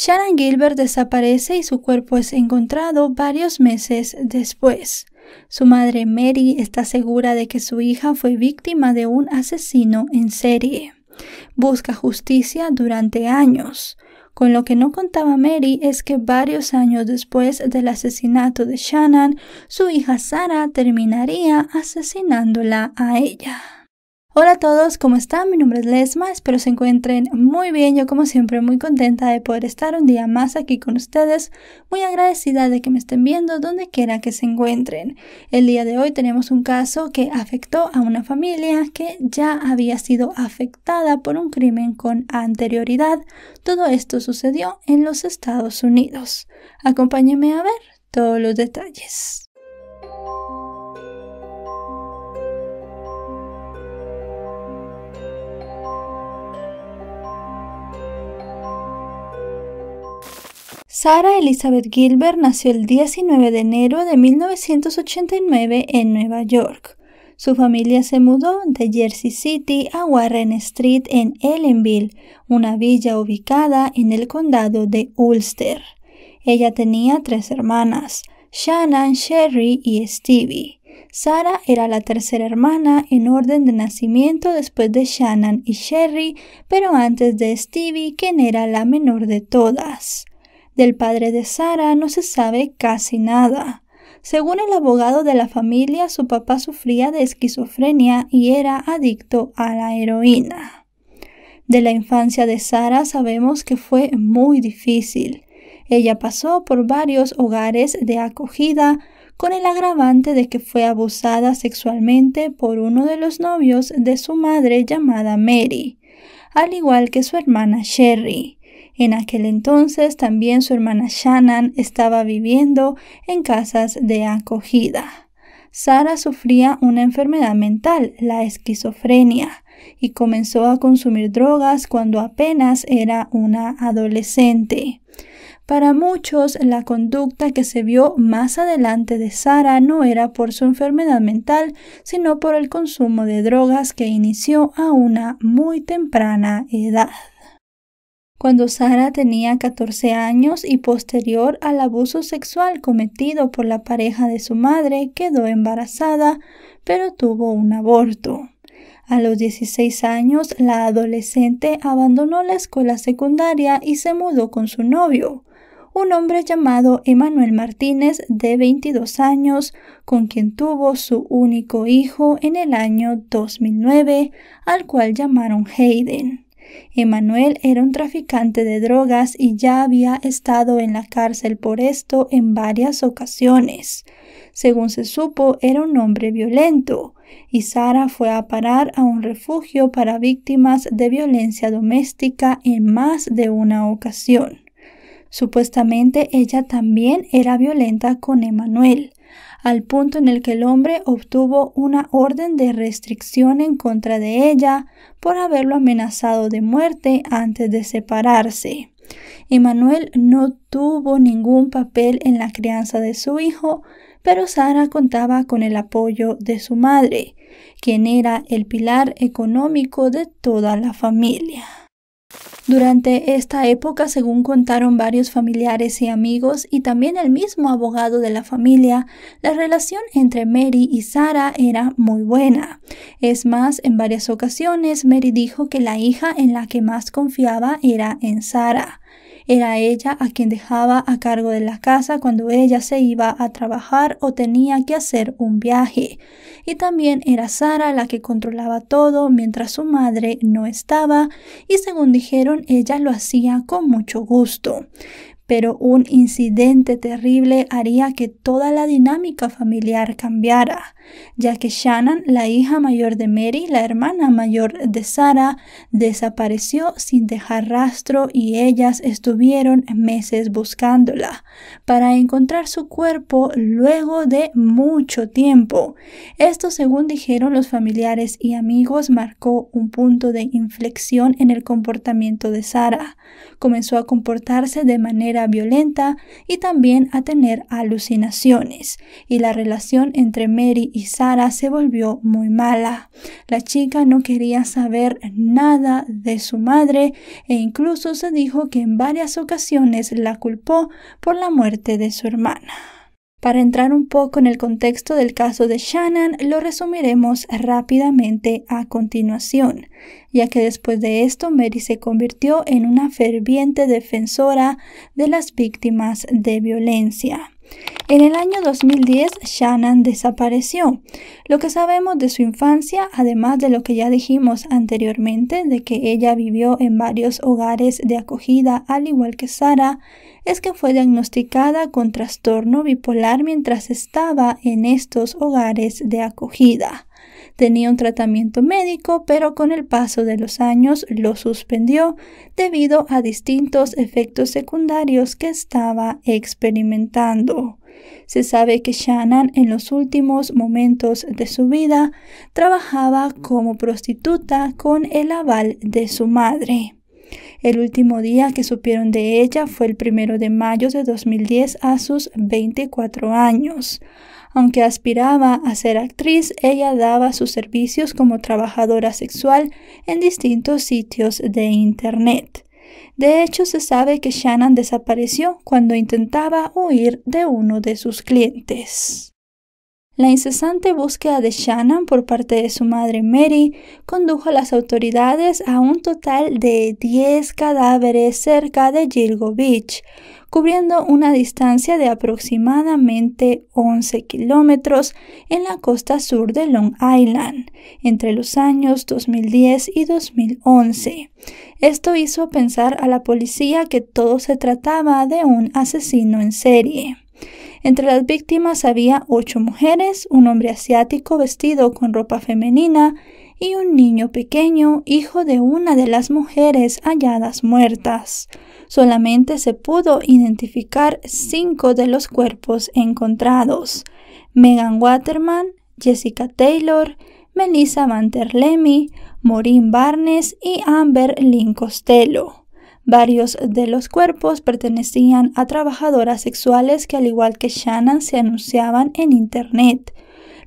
Shannon Gilbert desaparece y su cuerpo es encontrado varios meses después. Su madre Mary está segura de que su hija fue víctima de un asesino en serie. Busca justicia durante años. Con lo que no contaba Mary es que varios años después del asesinato de Shannon, su hija Sara terminaría asesinándola a ella. Hola a todos, ¿cómo están? Mi nombre es Lesma, espero se encuentren muy bien. Yo como siempre muy contenta de poder estar un día más aquí con ustedes, muy agradecida de que me estén viendo donde quiera que se encuentren. El día de hoy tenemos un caso que afectó a una familia que ya había sido afectada por un crimen con anterioridad. Todo esto sucedió en los Estados Unidos. Acompáñenme a ver todos los detalles. Sarah Elizabeth Gilbert nació el 19 de enero de 1989 en Nueva York. Su familia se mudó de Jersey City a Warren Street en Ellenville, una villa ubicada en el condado de Ulster. Ella tenía tres hermanas, Shannon, Sherry y Stevie. Sara era la tercera hermana en orden de nacimiento después de Shannon y Sherry, pero antes de Stevie, quien era la menor de todas. Del padre de Sara no se sabe casi nada. Según el abogado de la familia, su papá sufría de esquizofrenia y era adicto a la heroína. De la infancia de Sara sabemos que fue muy difícil. Ella pasó por varios hogares de acogida con el agravante de que fue abusada sexualmente por uno de los novios de su madre llamada Mary, al igual que su hermana Sherry. En aquel entonces también su hermana Shannon estaba viviendo en casas de acogida. Sara sufría una enfermedad mental, la esquizofrenia, y comenzó a consumir drogas cuando apenas era una adolescente. Para muchos, la conducta que se vio más adelante de Sara no era por su enfermedad mental, sino por el consumo de drogas que inició a una muy temprana edad cuando Sara tenía 14 años y posterior al abuso sexual cometido por la pareja de su madre, quedó embarazada, pero tuvo un aborto. A los 16 años, la adolescente abandonó la escuela secundaria y se mudó con su novio, un hombre llamado Emanuel Martínez, de 22 años, con quien tuvo su único hijo en el año 2009, al cual llamaron Hayden. Emanuel era un traficante de drogas y ya había estado en la cárcel por esto en varias ocasiones. Según se supo, era un hombre violento, y Sara fue a parar a un refugio para víctimas de violencia doméstica en más de una ocasión. Supuestamente ella también era violenta con Emanuel, al punto en el que el hombre obtuvo una orden de restricción en contra de ella por haberlo amenazado de muerte antes de separarse. Emanuel no tuvo ningún papel en la crianza de su hijo, pero Sara contaba con el apoyo de su madre, quien era el pilar económico de toda la familia. Durante esta época, según contaron varios familiares y amigos y también el mismo abogado de la familia, la relación entre Mary y Sara era muy buena. Es más, en varias ocasiones Mary dijo que la hija en la que más confiaba era en Sara. Era ella a quien dejaba a cargo de la casa cuando ella se iba a trabajar o tenía que hacer un viaje. Y también era Sara la que controlaba todo mientras su madre no estaba y según dijeron ella lo hacía con mucho gusto pero un incidente terrible haría que toda la dinámica familiar cambiara, ya que Shannon, la hija mayor de Mary, la hermana mayor de Sara, desapareció sin dejar rastro y ellas estuvieron meses buscándola para encontrar su cuerpo luego de mucho tiempo. Esto, según dijeron los familiares y amigos, marcó un punto de inflexión en el comportamiento de Sara. Comenzó a comportarse de manera violenta y también a tener alucinaciones, y la relación entre Mary y Sara se volvió muy mala. La chica no quería saber nada de su madre e incluso se dijo que en varias ocasiones la culpó por la muerte de su hermana. Para entrar un poco en el contexto del caso de Shannon, lo resumiremos rápidamente a continuación, ya que después de esto Mary se convirtió en una ferviente defensora de las víctimas de violencia. En el año 2010, Shannon desapareció. Lo que sabemos de su infancia, además de lo que ya dijimos anteriormente, de que ella vivió en varios hogares de acogida, al igual que Sara, es que fue diagnosticada con trastorno bipolar mientras estaba en estos hogares de acogida. Tenía un tratamiento médico, pero con el paso de los años lo suspendió debido a distintos efectos secundarios que estaba experimentando. Se sabe que Shannon en los últimos momentos de su vida trabajaba como prostituta con el aval de su madre. El último día que supieron de ella fue el primero de mayo de 2010 a sus 24 años. Aunque aspiraba a ser actriz, ella daba sus servicios como trabajadora sexual en distintos sitios de Internet. De hecho, se sabe que Shannon desapareció cuando intentaba huir de uno de sus clientes. La incesante búsqueda de Shannon por parte de su madre Mary condujo a las autoridades a un total de 10 cadáveres cerca de Gilgo Beach, cubriendo una distancia de aproximadamente 11 kilómetros en la costa sur de Long Island entre los años 2010 y 2011. Esto hizo pensar a la policía que todo se trataba de un asesino en serie. Entre las víctimas había ocho mujeres, un hombre asiático vestido con ropa femenina y un niño pequeño, hijo de una de las mujeres halladas muertas. Solamente se pudo identificar cinco de los cuerpos encontrados. Megan Waterman, Jessica Taylor, Melissa Vanterlemi, Maureen Barnes y Amber Lynn Costello. Varios de los cuerpos pertenecían a trabajadoras sexuales que al igual que Shannon se anunciaban en Internet.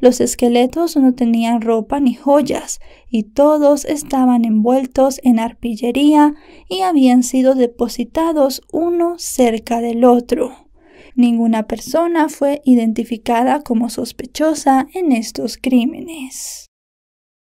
Los esqueletos no tenían ropa ni joyas, y todos estaban envueltos en arpillería y habían sido depositados uno cerca del otro. Ninguna persona fue identificada como sospechosa en estos crímenes.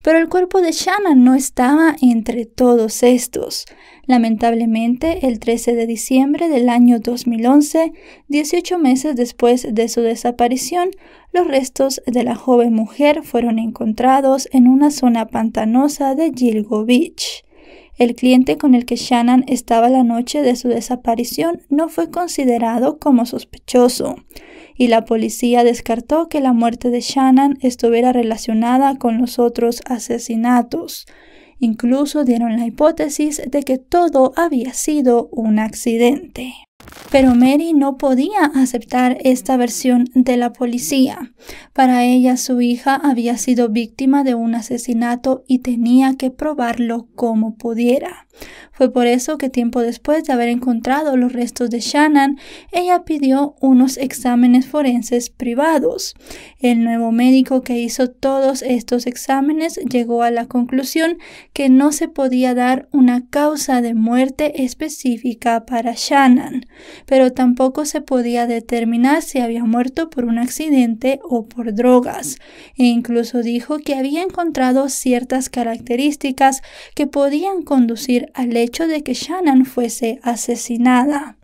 Pero el cuerpo de Shannon no estaba entre todos estos. Lamentablemente, el 13 de diciembre del año 2011, 18 meses después de su desaparición, los restos de la joven mujer fueron encontrados en una zona pantanosa de Gilgo Beach. El cliente con el que Shannon estaba la noche de su desaparición no fue considerado como sospechoso y la policía descartó que la muerte de Shannon estuviera relacionada con los otros asesinatos. Incluso dieron la hipótesis de que todo había sido un accidente. Pero Mary no podía aceptar esta versión de la policía. Para ella su hija había sido víctima de un asesinato y tenía que probarlo como pudiera. Fue por eso que tiempo después de haber encontrado los restos de Shannon, ella pidió unos exámenes forenses privados. El nuevo médico que hizo todos estos exámenes llegó a la conclusión que no se podía dar una causa de muerte específica para Shannon, pero tampoco se podía determinar si había muerto por un accidente o por drogas, e incluso dijo que había encontrado ciertas características que podían conducir al hecho de que Shannon fuese asesinada.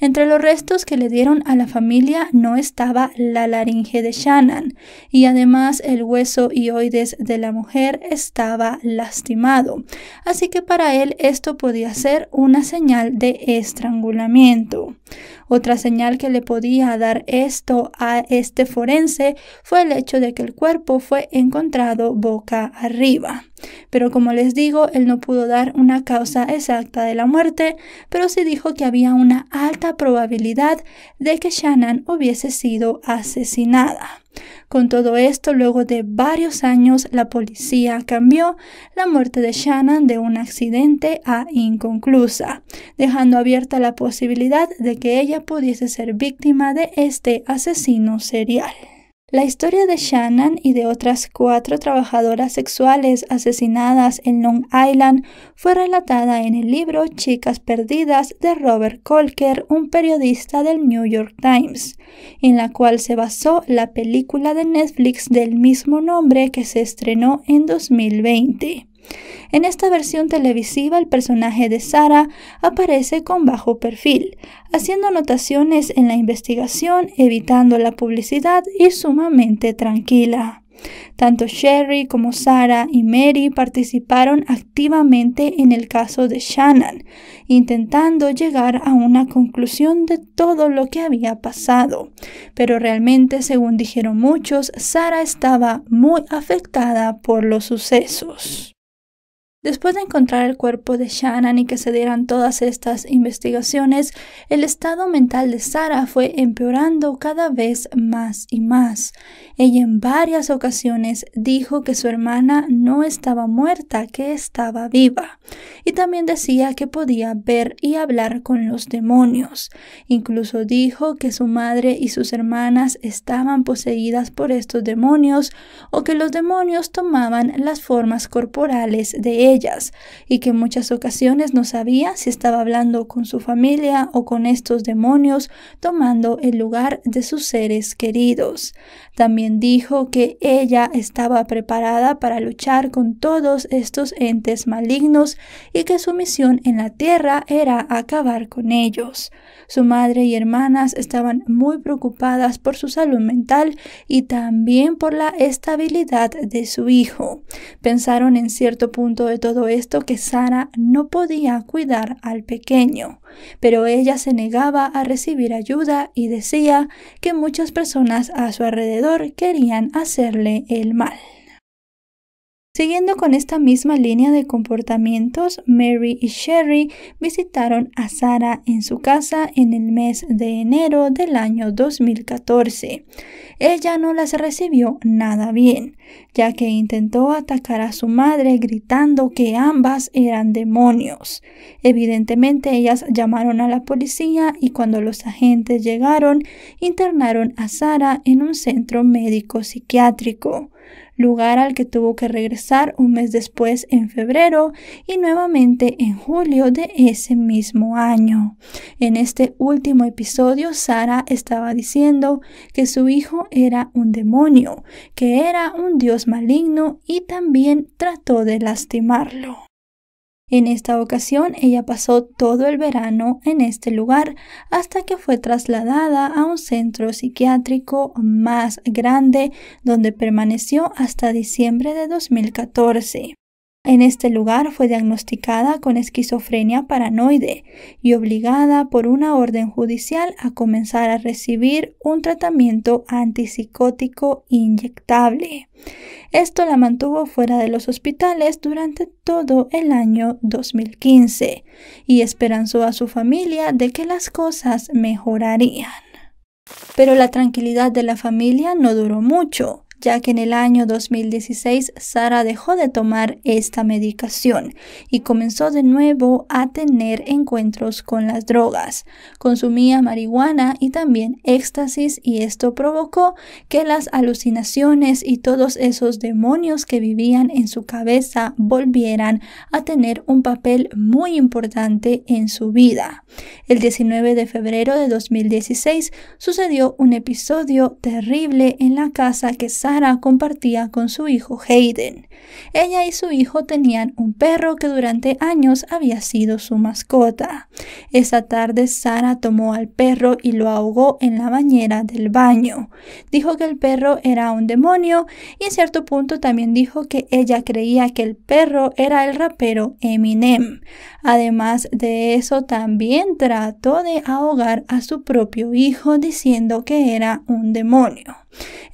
Entre los restos que le dieron a la familia no estaba la laringe de Shannon, y además el hueso hioides de la mujer estaba lastimado, así que para él esto podía ser una señal de estrangulamiento. Otra señal que le podía dar esto a este forense fue el hecho de que el cuerpo fue encontrado boca arriba. Pero como les digo, él no pudo dar una causa exacta de la muerte, pero sí dijo que había una alta probabilidad de que Shannon hubiese sido asesinada. Con todo esto, luego de varios años, la policía cambió la muerte de Shannon de un accidente a inconclusa, dejando abierta la posibilidad de que ella pudiese ser víctima de este asesino serial. La historia de Shannon y de otras cuatro trabajadoras sexuales asesinadas en Long Island fue relatada en el libro Chicas Perdidas de Robert Colker, un periodista del New York Times, en la cual se basó la película de Netflix del mismo nombre que se estrenó en 2020. En esta versión televisiva el personaje de Sara aparece con bajo perfil, haciendo anotaciones en la investigación, evitando la publicidad y sumamente tranquila. Tanto Sherry como Sara y Mary participaron activamente en el caso de Shannon, intentando llegar a una conclusión de todo lo que había pasado. Pero realmente, según dijeron muchos, Sara estaba muy afectada por los sucesos. Después de encontrar el cuerpo de Shannon y que se dieran todas estas investigaciones, el estado mental de Sara fue empeorando cada vez más y más. Ella en varias ocasiones dijo que su hermana no estaba muerta, que estaba viva. Y también decía que podía ver y hablar con los demonios. Incluso dijo que su madre y sus hermanas estaban poseídas por estos demonios o que los demonios tomaban las formas corporales de ella y que en muchas ocasiones no sabía si estaba hablando con su familia o con estos demonios tomando el lugar de sus seres queridos. También dijo que ella estaba preparada para luchar con todos estos entes malignos y que su misión en la tierra era acabar con ellos. Su madre y hermanas estaban muy preocupadas por su salud mental y también por la estabilidad de su hijo. Pensaron en cierto punto de todo esto que Sara no podía cuidar al pequeño, pero ella se negaba a recibir ayuda y decía que muchas personas a su alrededor querían hacerle el mal. Siguiendo con esta misma línea de comportamientos, Mary y Sherry visitaron a Sara en su casa en el mes de enero del año 2014. Ella no las recibió nada bien, ya que intentó atacar a su madre gritando que ambas eran demonios. Evidentemente ellas llamaron a la policía y cuando los agentes llegaron, internaron a Sara en un centro médico psiquiátrico lugar al que tuvo que regresar un mes después en febrero y nuevamente en julio de ese mismo año. En este último episodio, Sara estaba diciendo que su hijo era un demonio, que era un dios maligno y también trató de lastimarlo. En esta ocasión ella pasó todo el verano en este lugar hasta que fue trasladada a un centro psiquiátrico más grande donde permaneció hasta diciembre de 2014. En este lugar fue diagnosticada con esquizofrenia paranoide y obligada por una orden judicial a comenzar a recibir un tratamiento antipsicótico inyectable. Esto la mantuvo fuera de los hospitales durante todo el año 2015 y esperanzó a su familia de que las cosas mejorarían. Pero la tranquilidad de la familia no duró mucho ya que en el año 2016 Sara dejó de tomar esta medicación y comenzó de nuevo a tener encuentros con las drogas. Consumía marihuana y también éxtasis y esto provocó que las alucinaciones y todos esos demonios que vivían en su cabeza volvieran a tener un papel muy importante en su vida. El 19 de febrero de 2016 sucedió un episodio terrible en la casa que Sara compartía con su hijo Hayden. Ella y su hijo tenían un perro que durante años había sido su mascota. Esa tarde Sara tomó al perro y lo ahogó en la bañera del baño. Dijo que el perro era un demonio y en cierto punto también dijo que ella creía que el perro era el rapero Eminem. Además de eso, también trató de ahogar a su propio hijo diciendo que era un demonio.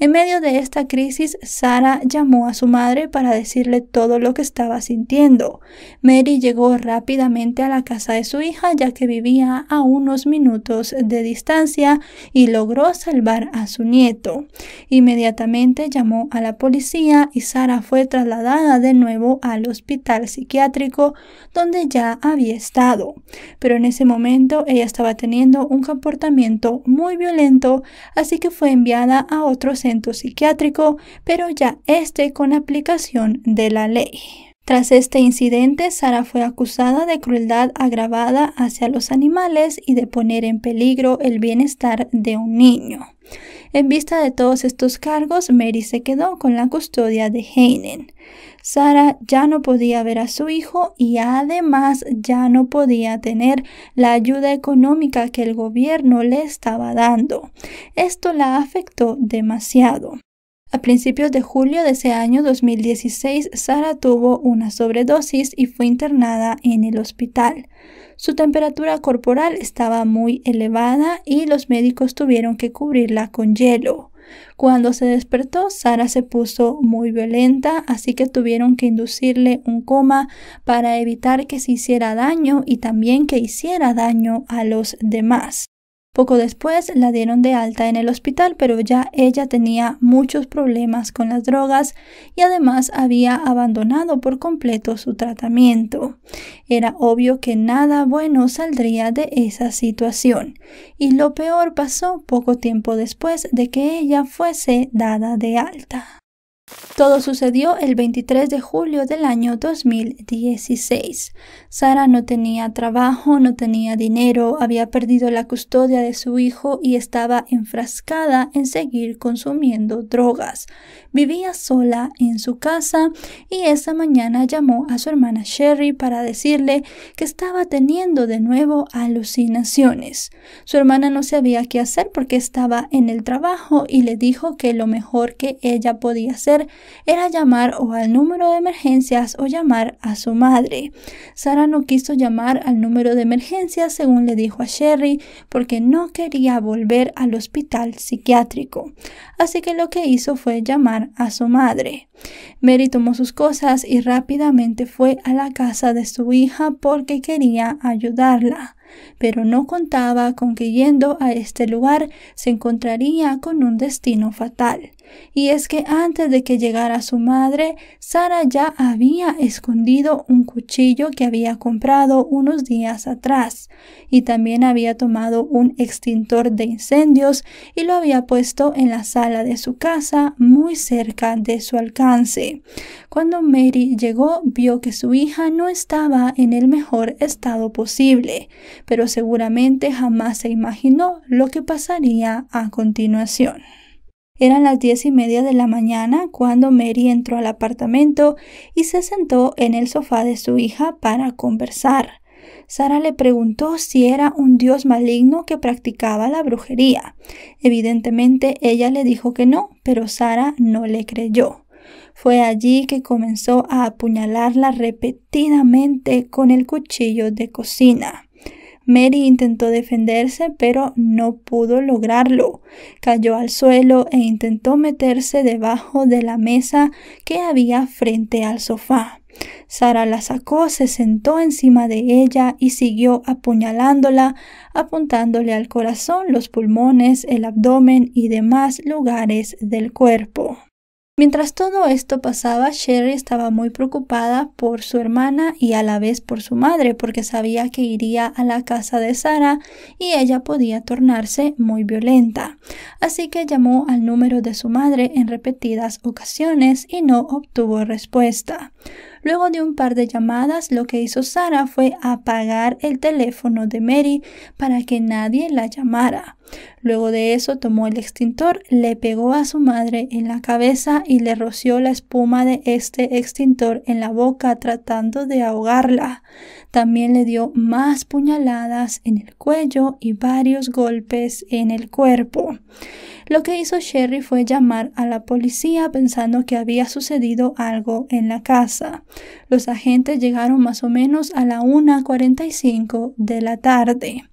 En medio de esta crisis, Sara llamó a su madre para decirle todo lo que estaba sintiendo. Mary llegó rápidamente a la casa de su hija ya que vivía a unos minutos de distancia y logró salvar a su nieto. Inmediatamente llamó a la policía y Sara fue trasladada de nuevo al hospital psiquiátrico donde ya había estado. Pero en ese momento ella estaba teniendo un comportamiento muy violento, así que fue enviada a otro centro psiquiátrico, pero ya este con aplicación de la ley. Tras este incidente, Sara fue acusada de crueldad agravada hacia los animales y de poner en peligro el bienestar de un niño. En vista de todos estos cargos, Mary se quedó con la custodia de Heinen. Sara ya no podía ver a su hijo y además ya no podía tener la ayuda económica que el gobierno le estaba dando. Esto la afectó demasiado. A principios de julio de ese año 2016, Sara tuvo una sobredosis y fue internada en el hospital. Su temperatura corporal estaba muy elevada y los médicos tuvieron que cubrirla con hielo. Cuando se despertó, Sara se puso muy violenta, así que tuvieron que inducirle un coma para evitar que se hiciera daño y también que hiciera daño a los demás. Poco después la dieron de alta en el hospital, pero ya ella tenía muchos problemas con las drogas y además había abandonado por completo su tratamiento. Era obvio que nada bueno saldría de esa situación, y lo peor pasó poco tiempo después de que ella fuese dada de alta. Todo sucedió el 23 de julio del año 2016. Sara no tenía trabajo, no tenía dinero, había perdido la custodia de su hijo y estaba enfrascada en seguir consumiendo drogas. Vivía sola en su casa y esa mañana llamó a su hermana Sherry para decirle que estaba teniendo de nuevo alucinaciones. Su hermana no sabía qué hacer porque estaba en el trabajo y le dijo que lo mejor que ella podía hacer era llamar o al número de emergencias o llamar a su madre. Sara no quiso llamar al número de emergencias según le dijo a Sherry porque no quería volver al hospital psiquiátrico. Así que lo que hizo fue llamar a su madre. Mary tomó sus cosas y rápidamente fue a la casa de su hija porque quería ayudarla pero no contaba con que yendo a este lugar se encontraría con un destino fatal. Y es que antes de que llegara su madre, Sara ya había escondido un cuchillo que había comprado unos días atrás, y también había tomado un extintor de incendios y lo había puesto en la sala de su casa muy cerca de su alcance. Cuando Mary llegó, vio que su hija no estaba en el mejor estado posible, pero seguramente jamás se imaginó lo que pasaría a continuación. Eran las diez y media de la mañana cuando Mary entró al apartamento y se sentó en el sofá de su hija para conversar. Sara le preguntó si era un dios maligno que practicaba la brujería. Evidentemente ella le dijo que no, pero Sara no le creyó. Fue allí que comenzó a apuñalarla repetidamente con el cuchillo de cocina. Mary intentó defenderse, pero no pudo lograrlo. Cayó al suelo e intentó meterse debajo de la mesa que había frente al sofá. Sara la sacó, se sentó encima de ella y siguió apuñalándola, apuntándole al corazón, los pulmones, el abdomen y demás lugares del cuerpo. Mientras todo esto pasaba, Sherry estaba muy preocupada por su hermana y a la vez por su madre, porque sabía que iría a la casa de Sara y ella podía tornarse muy violenta. Así que llamó al número de su madre en repetidas ocasiones y no obtuvo respuesta. Luego de un par de llamadas, lo que hizo Sara fue apagar el teléfono de Mary para que nadie la llamara. Luego de eso tomó el extintor, le pegó a su madre en la cabeza y le roció la espuma de este extintor en la boca tratando de ahogarla. También le dio más puñaladas en el cuello y varios golpes en el cuerpo. Lo que hizo Sherry fue llamar a la policía pensando que había sucedido algo en la casa. Los agentes llegaron más o menos a la 1.45 de la tarde.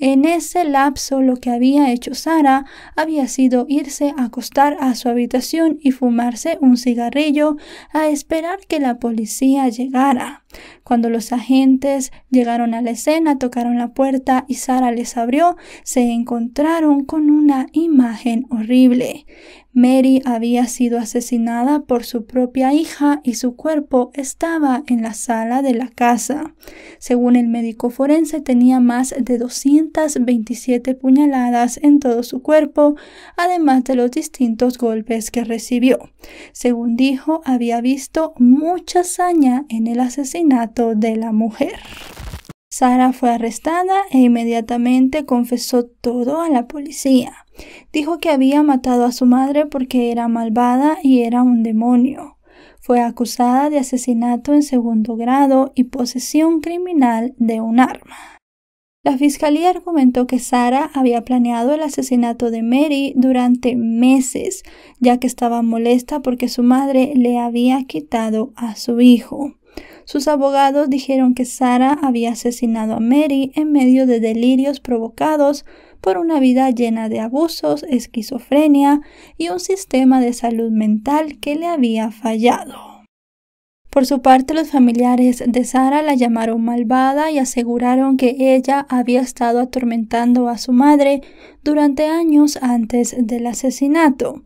En ese lapso lo que había hecho Sara había sido irse a acostar a su habitación y fumarse un cigarrillo a esperar que la policía llegara. Cuando los agentes llegaron a la escena, tocaron la puerta y Sara les abrió, se encontraron con una imagen horrible. Mary había sido asesinada por su propia hija y su cuerpo estaba en la sala de la casa. Según el médico forense, tenía más de 227 puñaladas en todo su cuerpo, además de los distintos golpes que recibió. Según dijo, había visto mucha saña en el asesinato de la mujer. Sara fue arrestada e inmediatamente confesó todo a la policía. Dijo que había matado a su madre porque era malvada y era un demonio. Fue acusada de asesinato en segundo grado y posesión criminal de un arma. La fiscalía argumentó que Sara había planeado el asesinato de Mary durante meses, ya que estaba molesta porque su madre le había quitado a su hijo. Sus abogados dijeron que Sara había asesinado a Mary en medio de delirios provocados por una vida llena de abusos, esquizofrenia y un sistema de salud mental que le había fallado. Por su parte, los familiares de Sara la llamaron malvada y aseguraron que ella había estado atormentando a su madre durante años antes del asesinato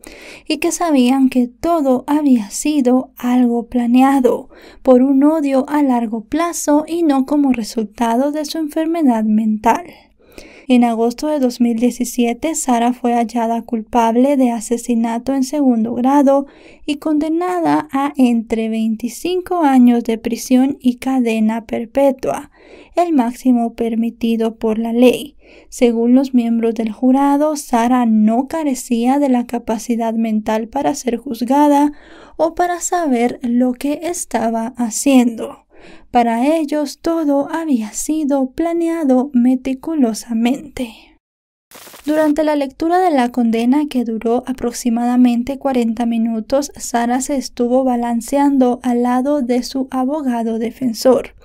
y que sabían que todo había sido algo planeado por un odio a largo plazo y no como resultado de su enfermedad mental. En agosto de 2017, Sara fue hallada culpable de asesinato en segundo grado y condenada a entre 25 años de prisión y cadena perpetua, el máximo permitido por la ley. Según los miembros del jurado, Sara no carecía de la capacidad mental para ser juzgada o para saber lo que estaba haciendo. Para ellos todo había sido planeado meticulosamente. Durante la lectura de la condena, que duró aproximadamente 40 minutos, Sara se estuvo balanceando al lado de su abogado defensor.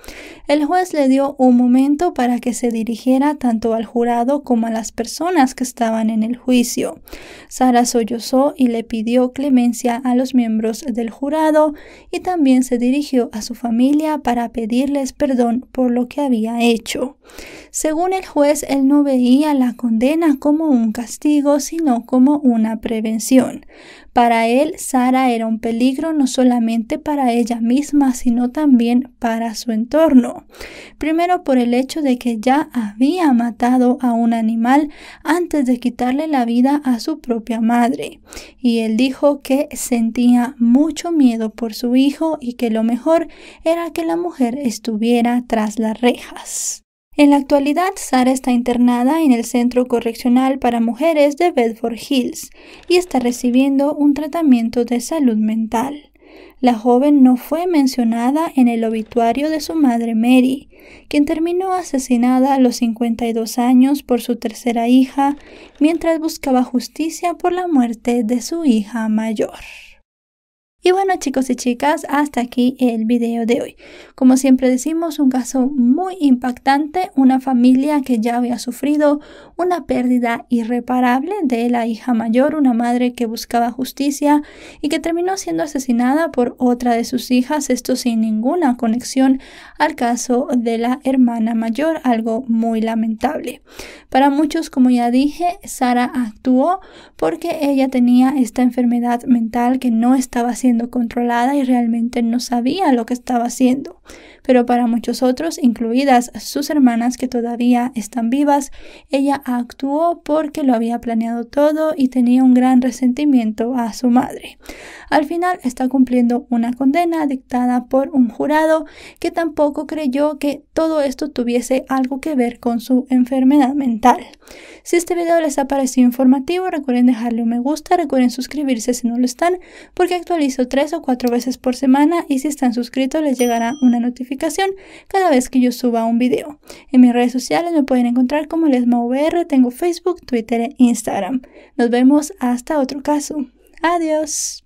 El juez le dio un momento para que se dirigiera tanto al jurado como a las personas que estaban en el juicio. Sara sollozó y le pidió clemencia a los miembros del jurado y también se dirigió a su familia para pedirles perdón por lo que había hecho. Según el juez, él no veía la condena como un castigo, sino como una prevención. Para él, Sara era un peligro no solamente para ella misma, sino también para su entorno. Primero por el hecho de que ya había matado a un animal antes de quitarle la vida a su propia madre. Y él dijo que sentía mucho miedo por su hijo y que lo mejor era que la mujer estuviera tras las rejas. En la actualidad, Sara está internada en el Centro Correccional para Mujeres de Bedford Hills y está recibiendo un tratamiento de salud mental. La joven no fue mencionada en el obituario de su madre Mary, quien terminó asesinada a los 52 años por su tercera hija mientras buscaba justicia por la muerte de su hija mayor. Y bueno chicos y chicas, hasta aquí el video de hoy. Como siempre decimos, un caso muy impactante, una familia que ya había sufrido una pérdida irreparable de la hija mayor, una madre que buscaba justicia y que terminó siendo asesinada por otra de sus hijas, esto sin ninguna conexión al caso de la hermana mayor, algo muy lamentable. Para muchos, como ya dije, Sara actuó porque ella tenía esta enfermedad mental que no estaba siendo controlada y realmente no sabía lo que estaba haciendo pero para muchos otros, incluidas sus hermanas que todavía están vivas, ella actuó porque lo había planeado todo y tenía un gran resentimiento a su madre. Al final está cumpliendo una condena dictada por un jurado que tampoco creyó que todo esto tuviese algo que ver con su enfermedad mental. Si este video les ha parecido informativo, recuerden dejarle un me gusta, recuerden suscribirse si no lo están, porque actualizo tres o cuatro veces por semana y si están suscritos les llegará una notificación cada vez que yo suba un video. En mis redes sociales me pueden encontrar como LesmaVR, tengo Facebook, Twitter e Instagram. Nos vemos hasta otro caso. Adiós.